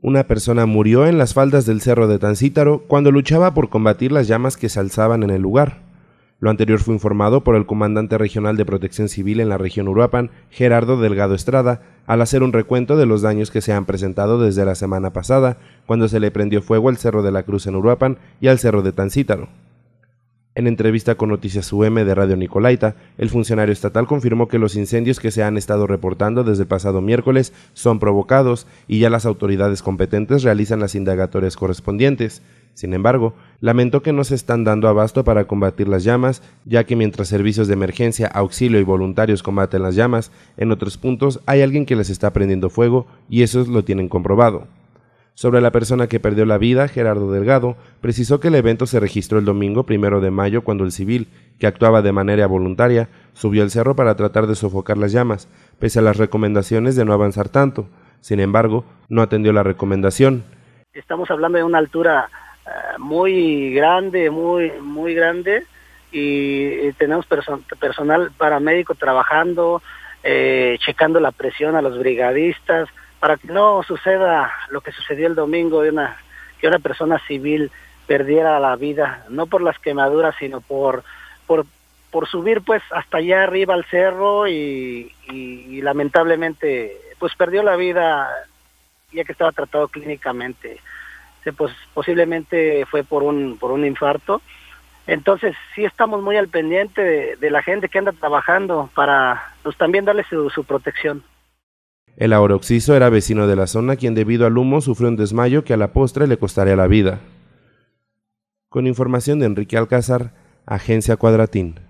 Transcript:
Una persona murió en las faldas del cerro de Tancítaro cuando luchaba por combatir las llamas que se alzaban en el lugar. Lo anterior fue informado por el comandante regional de protección civil en la región Uruapan, Gerardo Delgado Estrada, al hacer un recuento de los daños que se han presentado desde la semana pasada, cuando se le prendió fuego al Cerro de la Cruz en Uruapan y al Cerro de Tancítaro. En entrevista con Noticias UM de Radio Nicolaita, el funcionario estatal confirmó que los incendios que se han estado reportando desde el pasado miércoles son provocados y ya las autoridades competentes realizan las indagatorias correspondientes. Sin embargo, lamentó que no se están dando abasto para combatir las llamas, ya que mientras servicios de emergencia, auxilio y voluntarios combaten las llamas, en otros puntos hay alguien que les está prendiendo fuego y eso lo tienen comprobado. Sobre la persona que perdió la vida, Gerardo Delgado precisó que el evento se registró el domingo primero de mayo cuando el civil, que actuaba de manera voluntaria, subió al cerro para tratar de sofocar las llamas, pese a las recomendaciones de no avanzar tanto. Sin embargo, no atendió la recomendación. Estamos hablando de una altura eh, muy grande, muy, muy grande, y eh, tenemos personal paramédico trabajando, eh, checando la presión a los brigadistas, para que no suceda lo que sucedió el domingo de una que una persona civil perdiera la vida, no por las quemaduras, sino por por, por subir pues hasta allá arriba al cerro y, lamentablemente pues perdió la vida ya que estaba tratado clínicamente. Se, pues, posiblemente fue por un, por un infarto. Entonces sí estamos muy al pendiente de, la gente que anda trabajando para pues también darle su protección. El auroxiso era vecino de la zona, quien debido al humo sufrió un desmayo que a la postre le costaría la vida. Con información de Enrique Alcázar, Agencia Cuadratín.